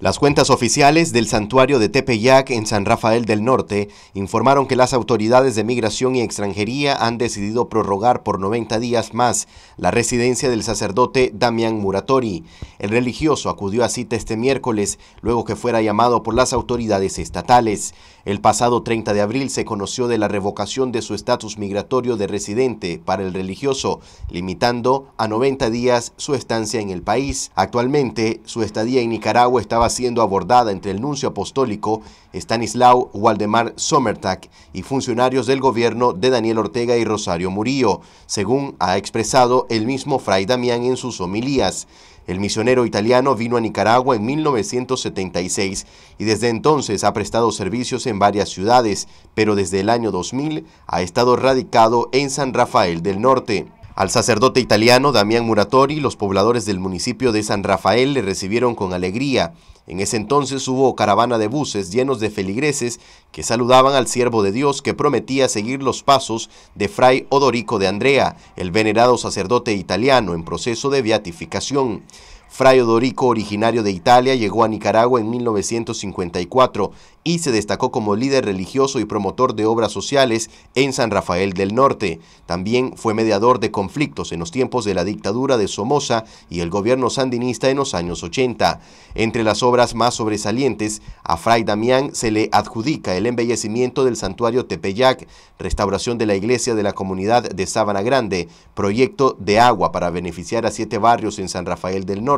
Las cuentas oficiales del santuario de Tepeyac en San Rafael del Norte informaron que las autoridades de migración y extranjería han decidido prorrogar por 90 días más la residencia del sacerdote Damián Muratori. El religioso acudió a cita este miércoles luego que fuera llamado por las autoridades estatales. El pasado 30 de abril se conoció de la revocación de su estatus migratorio de residente para el religioso, limitando a 90 días su estancia en el país. Actualmente, su estadía en Nicaragua estaba siendo abordada entre el nuncio apostólico Stanislao Waldemar Sommertag y funcionarios del gobierno de Daniel Ortega y Rosario Murillo, según ha expresado el mismo Fray Damián en sus homilías. El misionero italiano vino a Nicaragua en 1976 y desde entonces ha prestado servicios en varias ciudades, pero desde el año 2000 ha estado radicado en San Rafael del Norte. Al sacerdote italiano Damián Muratori, los pobladores del municipio de San Rafael le recibieron con alegría. En ese entonces hubo caravana de buses llenos de feligreses que saludaban al siervo de Dios que prometía seguir los pasos de Fray Odorico de Andrea, el venerado sacerdote italiano en proceso de beatificación. Fray Odorico, originario de Italia, llegó a Nicaragua en 1954 y se destacó como líder religioso y promotor de obras sociales en San Rafael del Norte. También fue mediador de conflictos en los tiempos de la dictadura de Somoza y el gobierno sandinista en los años 80. Entre las obras más sobresalientes, a Fray Damián se le adjudica el embellecimiento del santuario Tepeyac, restauración de la iglesia de la comunidad de Sabana Grande, proyecto de agua para beneficiar a siete barrios en San Rafael del Norte,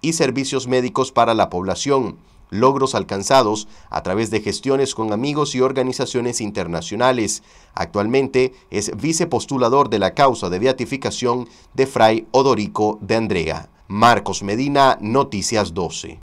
y servicios médicos para la población, logros alcanzados a través de gestiones con amigos y organizaciones internacionales. Actualmente es vicepostulador de la causa de beatificación de Fray Odorico de Andrea. Marcos Medina, Noticias 12.